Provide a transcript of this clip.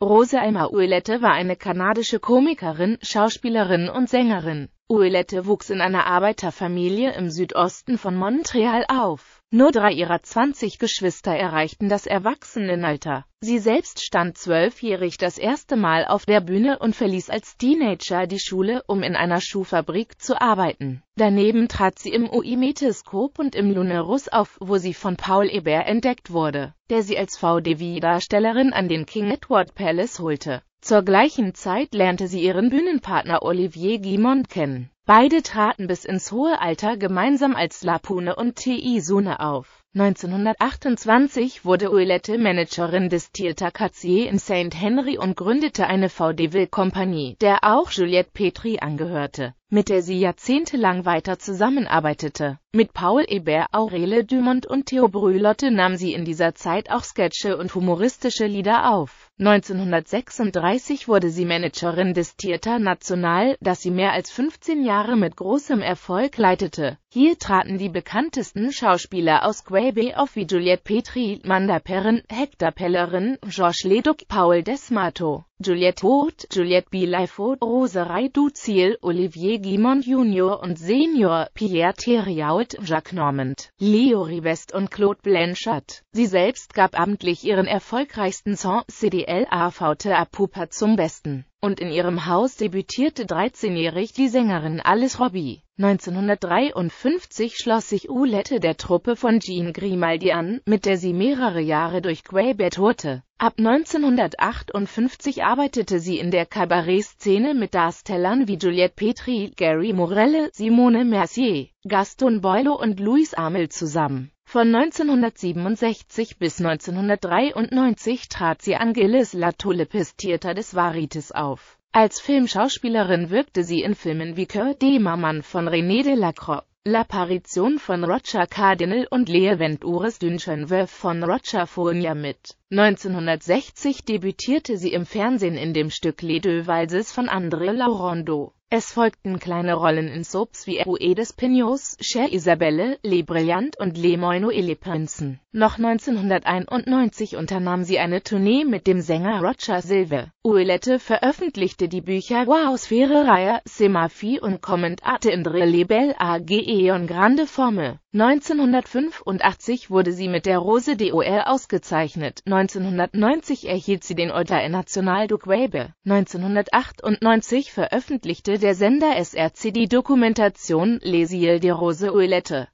Rose Emma Ouellette war eine kanadische Komikerin, Schauspielerin und Sängerin. Ouellette wuchs in einer Arbeiterfamilie im Südosten von Montreal auf nur drei ihrer 20 Geschwister erreichten das Erwachsenenalter. Sie selbst stand zwölfjährig das erste Mal auf der Bühne und verließ als Teenager die Schule, um in einer Schuhfabrik zu arbeiten. Daneben trat sie im UI-Metelskop und im Lunarus auf, wo sie von Paul Ebert entdeckt wurde, der sie als VDV-Darstellerin an den King Edward Palace holte. Zur gleichen Zeit lernte sie ihren Bühnenpartner Olivier Guimond kennen. Beide traten bis ins hohe Alter gemeinsam als Lapune und T.I. Teizune auf. 1928 wurde Ouellette Managerin des Theater Cartier in St. Henry und gründete eine VDV-Kompanie, der auch Juliette Petri angehörte mit der sie jahrzehntelang weiter zusammenarbeitete. Mit Paul Ebert, Aurele Dumont und Theo Brülotte nahm sie in dieser Zeit auch Sketche und humoristische Lieder auf. 1936 wurde sie Managerin des Theater National, das sie mehr als 15 Jahre mit großem Erfolg leitete. Hier traten die bekanntesten Schauspieler aus Quebec auf wie Juliette Petri, Manda Perrin, Hector Pellerin, Georges Leduc, Paul Desmato, Juliette Roth, Juliette Bileifoth, Roserei Duziel, Olivier Guimond Jr. und Senior, Pierre Thériault, Jacques Normand, Leo Rivest und Claude Blanchard. Sie selbst gab amtlich ihren erfolgreichsten Song CDL AVT Apupa zum Besten und in ihrem Haus debütierte 13-jährig die Sängerin Alice Robbie. 1953 schloss sich Ulette der Truppe von Jean Grimaldi an, mit der sie mehrere Jahre durch Quebec tourte. Ab 1958 arbeitete sie in der kabarett mit Darstellern wie Juliette Petri, Gary Morelle, Simone Mercier, Gaston Boileau und Louis Amel zusammen. Von 1967 bis 1993 trat sie Angelis La Latulepis Theater des Varites auf. Als Filmschauspielerin wirkte sie in Filmen wie Cœur des Mamans von René de Delacroix, L'apparition von Roger Cardinal und Les Ventures d'une von Roger Fournier mit. 1960 debütierte sie im Fernsehen in dem Stück Les Deux Valses von André Laurendeau. Es folgten kleine Rollen in Soaps wie Ruedes Pinos, Cher Isabelle, Le Brillant und Le Moino et Le Prinzen. Noch 1991 unternahm sie eine Tournee mit dem Sänger Roger Silve. Uelette veröffentlichte die Bücher Wow-Sphäre Reihe, Semaphie und Kommentare in Dre Lebel AGE en Grande Formel. 1985 wurde sie mit der Rose D.O.L. ausgezeichnet, 1990 erhielt sie den Euter National du Quebe. 1998 veröffentlichte der Sender SRC die Dokumentation Lesiel de Rose Uelette.